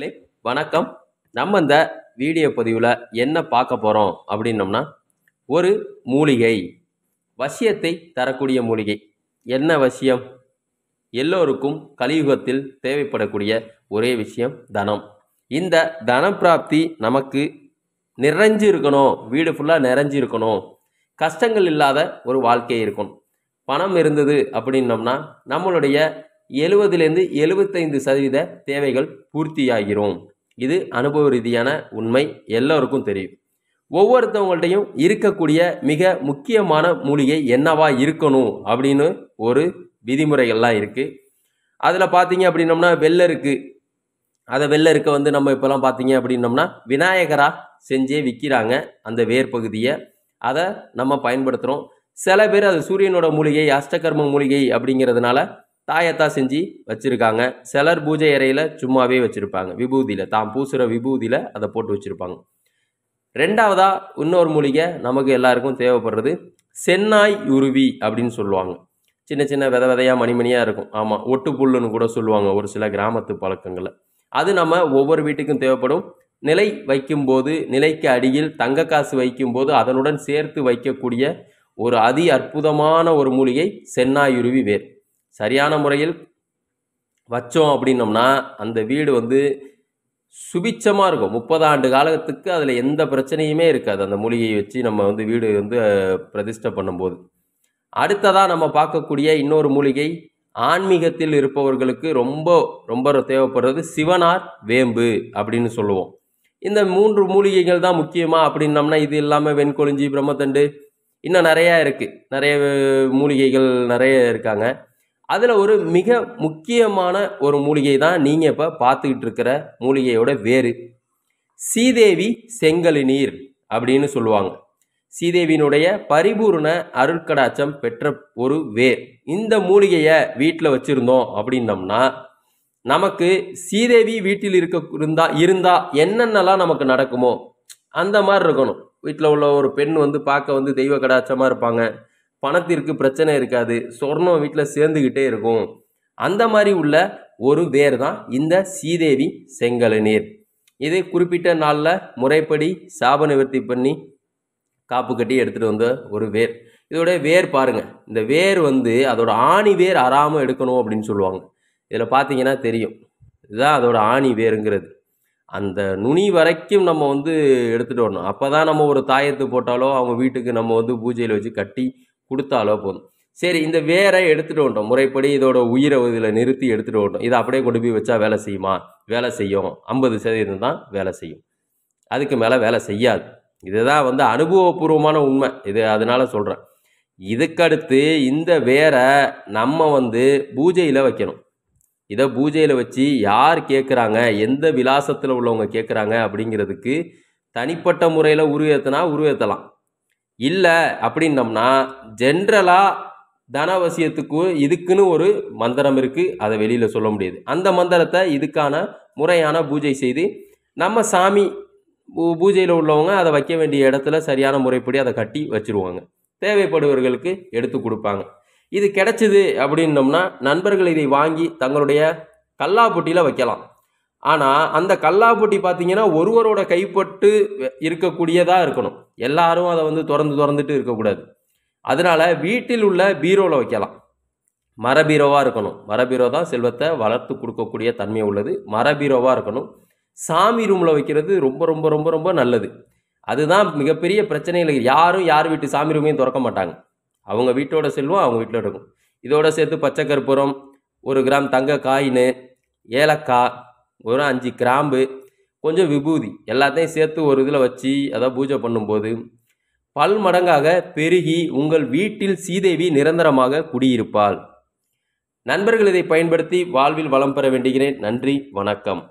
நண்பர்களே வணக்கம் நம்ம இந்த வீடியோ பதிவில் என்ன பார்க்க போகிறோம் அப்படின்னோம்னா ஒரு மூலிகை வசியத்தை தரக்கூடிய மூலிகை என்ன வசியம் எல்லோருக்கும் கலியுகத்தில் தேவைப்படக்கூடிய ஒரே விஷயம் தனம் இந்த தன பிராப்தி நமக்கு நிறைஞ்சு இருக்கணும் வீடு ஃபுல்லாக நிறைஞ்சு இருக்கணும் கஷ்டங்கள் இல்லாத ஒரு வாழ்க்கை இருக்கணும் பணம் இருந்தது அப்படின்னோம்னா நம்மளுடைய எழுபதுலேருந்து எழுபத்தைந்து சதவீத தேவைகள் பூர்த்தியாகிறோம் இது அனுபவ ரீதியான உண்மை எல்லோருக்கும் தெரியும் ஒவ்வொருத்தவங்கள்ட்டையும் இருக்கக்கூடிய மிக முக்கியமான மூலிகை என்னவா இருக்கணும் அப்படின்னு ஒரு விதிமுறைகள்லாம் இருக்குது அதில் பார்த்தீங்க அப்படின்னம்னா வெள்ளை இருக்குது அதை வெள்ளை இருக்க வந்து நம்ம இப்போலாம் பார்த்தீங்க அப்படின்னோம்னா விநாயகராக செஞ்சே விற்கிறாங்க அந்த வேர் பகுதியை அதை நம்ம பயன்படுத்துகிறோம் சில பேர் அது சூரியனோட மூலிகை அஷ்டகர்ம மூலிகை அப்படிங்கிறதுனால தாயத்தா செஞ்சு வச்சுருக்காங்க சிலர் பூஜை அறையில் சும்மாவே வச்சுருப்பாங்க விபூதியில் தான் பூசுகிற விபூதியில் அதை போட்டு வச்சுருப்பாங்க ரெண்டாவதாக இன்னொரு மூலிகை நமக்கு எல்லாருக்கும் தேவைப்படுறது சென்னாய் உருவி அப்படின்னு சொல்லுவாங்க சின்ன சின்ன வித விதையாக மணிமணியாக இருக்கும் ஆமாம் ஒட்டு புல்லுன்னு கூட சொல்லுவாங்க ஒரு சில கிராமத்து பழக்கங்களில் அது நம்ம ஒவ்வொரு வீட்டுக்கும் தேவைப்படும் நிலை வைக்கும்போது நிலைக்கு அடியில் தங்க காசு வைக்கும்போது அதனுடன் சேர்த்து வைக்கக்கூடிய ஒரு அதி அற்புதமான ஒரு மூலிகை சென்னாயுருவி வேர் சரியான முறையில் வச்சோம் அப்படின்னோம்னா அந்த வீடு வந்து சுபிச்சமாக இருக்கும் முப்பது ஆண்டு காலத்துக்கு அதில் எந்த பிரச்சனையுமே இருக்காது அந்த மூலிகையை வச்சு நம்ம வந்து வீடு வந்து பிரதிஷ்டை பண்ணும்போது அடுத்ததாக நம்ம பார்க்கக்கூடிய இன்னொரு மூலிகை ஆன்மீகத்தில் இருப்பவர்களுக்கு ரொம்ப ரொம்ப தேவைப்படுறது சிவனார் வேம்பு அப்படின்னு சொல்லுவோம் இந்த மூன்று மூலிகைகள் தான் முக்கியமாக அப்படின்னம்னா இது இல்லாமல் வெண்கொழிஞ்சி பிரம்மத்தண்டு இன்னும் நிறையா இருக்குது நிறைய மூலிகைகள் நிறைய இருக்காங்க அதில் ஒரு மிக முக்கியமான ஒரு மூலிகை தான் நீங்கள் இப்போ பார்த்துக்கிட்டு இருக்கிற மூலிகையோட வேறு சீதேவி செங்கல் நீர் அப்படின்னு சொல்லுவாங்க சீதேவியினுடைய பரிபூர்ண அருட்கடாச்சம் பெற்ற ஒரு வேர் இந்த மூலிகையை வீட்டில் வச்சுருந்தோம் அப்படின்னம்னா நமக்கு சீதேவி வீட்டில் இருக்க இருந்தா இருந்தால் என்னென்னலாம் நமக்கு நடக்குமோ அந்த மாதிரி இருக்கணும் வீட்டில் உள்ள ஒரு பெண் வந்து பார்க்க வந்து தெய்வ கடாச்சமாக இருப்பாங்க பணத்திற்கு பிரச்சனை இருக்காது சொர்ணம் வீட்டில் சேர்ந்துக்கிட்டே இருக்கும் அந்த மாதிரி உள்ள ஒரு வேர் தான் இந்த சீதேவி செங்கலநீர் இதை குறிப்பிட்ட நாளில் முறைப்படி சாப நிவர்த்தி பண்ணி காப்பு கட்டி எடுத்துகிட்டு வந்த ஒரு வேர் இதோடைய வேர் பாருங்கள் இந்த வேர் வந்து அதோட ஆணி வேர் அறாமல் எடுக்கணும் அப்படின்னு சொல்லுவாங்க இதில் பார்த்தீங்கன்னா தெரியும் இதுதான் அதோட ஆணி வேருங்கிறது அந்த நுனி வரைக்கும் நம்ம வந்து எடுத்துகிட்டு வரணும் அப்போ தான் நம்ம ஒரு தாயத்து போட்டாலோ அவங்க வீட்டுக்கு நம்ம வந்து பூஜையில் வச்சு கட்டி கொடுத்தாலோ போதும் சரி இந்த வேரை எடுத்துகிட்டு வந்துட்டோம் முறைப்படி இதோட உயிரை இதில் நிறுத்தி எடுத்துகிட்டு வந்துட்டோம் இதை அப்படியே கொண்டு போய் வச்சா வேலை செய்யுமா வேலை செய்யும் ஐம்பது சதவீதம் தான் வேலை செய்யும் அதுக்கு மேலே வேலை செய்யாது இதுதான் வந்து அனுபவபூர்வமான உண்மை இது அதனால் சொல்கிறேன் இதுக்கடுத்து இந்த வேரை நம்ம வந்து பூஜையில் வைக்கணும் இதை பூஜையில் வச்சு யார் கேட்குறாங்க எந்த விலாசத்தில் உள்ளவங்க கேட்குறாங்க அப்படிங்கிறதுக்கு தனிப்பட்ட முறையில் உருவேற்றினா உருவேற்றலாம் இல்லை அப்படின்னம்னா ஜென்ரலாக தனவசியத்துக்கு இதுக்குன்னு ஒரு மந்திரம் இருக்குது அதை வெளியில் சொல்ல முடியாது அந்த மந்திரத்தை இதுக்கான முறையான பூஜை செய்து நம்ம சாமி பூஜையில் உள்ளவங்க அதை வைக்க வேண்டிய இடத்துல சரியான முறைப்படி அதை கட்டி வச்சுருவாங்க தேவைப்படுவர்களுக்கு எடுத்து கொடுப்பாங்க இது கிடச்சிது அப்படின்னோம்னா நண்பர்கள் இதை வாங்கி தங்களுடைய கல்லாப்பொட்டியில் வைக்கலாம் ஆனால் அந்த கல்லாப்பொட்டி பார்த்தீங்கன்னா ஒருவரோட கைப்பட்டு இருக்கக்கூடியதாக இருக்கணும் எல்லாரும் அதை வந்து திறந்து திறந்துட்டு இருக்கக்கூடாது அதனால் வீட்டில் உள்ள பீரோவில் வைக்கலாம் மரபீரோவாக இருக்கணும் மரபீரோ தான் செல்வத்தை வளர்த்து கொடுக்கக்கூடிய தன்மை உள்ளது மரபீரோவாக இருக்கணும் சாமி ரூமில் வைக்கிறது ரொம்ப ரொம்ப ரொம்ப ரொம்ப நல்லது அதுதான் மிகப்பெரிய பிரச்சனையில் யாரும் யார் வீட்டு சாமி ரூமையும் திறக்க மாட்டாங்க அவங்க வீட்டோட செல்வம் அவங்க வீட்டில் இருக்கும் இதோட சேர்த்து பச்சை கற்பூரம் ஒரு கிராம் தங்க காயின்னு ஏலக்காய் ஒரு அஞ்சு கிராம்பு கொஞ்சம் விபூதி எல்லாத்தையும் சேர்த்து ஒரு இதில் வச்சு அதாவது பூஜை பண்ணும்போது பல் மடங்காக பெருகி உங்கள் வீட்டில் சீதேவி நிரந்தரமாக குடியிருப்பாள் நண்பர்கள் இதை பயன்படுத்தி வாழ்வில் வளம் பெற வேண்டுகிறேன் நன்றி வணக்கம்